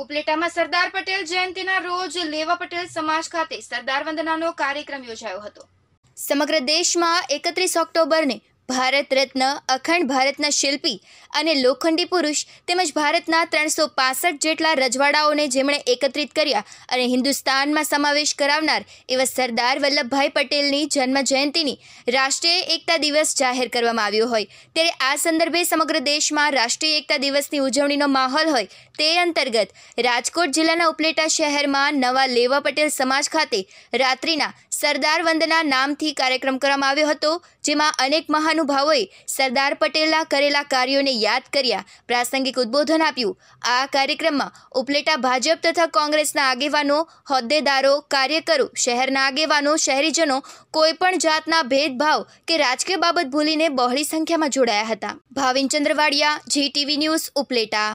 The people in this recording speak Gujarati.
ઉપલેટામાં સરદાર પટેલ જયંતિના રોજ લેવા પટેલ સમાજ ખાતે સરદાર વંદનાનો કાર્યક્રમ યોજાયો હતો સમગ્ર દેશમાં એકત્રીસ ઓક્ટોબરને ભારત રત્ન અખંડ ભારતના શિલ્પી અને લોખંડી પુરુષ તેમજ ભારતના ત્રણસો પાસઠ જેટલા રજવાડાઓને જેમણે એકત્રિત કર્યા અને હિન્દુસ્તાનમાં સમાવેશ કરાવનાર એવા સરદાર વલ્લભભાઈ પટેલની જન્મ જયંતિની રાષ્ટ્રીય એકતા દિવસ જાહેર કરવામાં આવ્યો હોય ત્યારે આ સંદર્ભે સમગ્ર દેશમાં રાષ્ટ્રીય એકતા દિવસની ઉજવણીનો માહોલ હોય તે અંતર્ગત રાજકોટ જિલ્લાના ઉપલેટા શહેરમાં નવા લેવા પટેલ સમાજ ખાતે રાત્રિના સરદાર વંદના નામથી કાર્યક્રમ કરવામાં આવ્યો હતો જેમાં અનેક મહાનુભાવોએ સરદાર પટેલના કરેલા કાર્યોને યાદ કર્યા પ્રાસંગિક ઉદ્બોધન આપ્યું આ કાર્યક્રમમાં ઉપલેટા ભાજપ તથા કોંગ્રેસના આગેવાનો હોદ્દેદારો કાર્યકરો શહેરના આગેવાનો શહેરીજનો કોઈપણ જાતના ભેદભાવ કે રાજકીય બાબત ભૂલીને બહોળી સંખ્યામાં જોડાયા હતા ભાવિનચંદ્ર વાડિયા જીટીવી ન્યૂઝ ઉપલેટા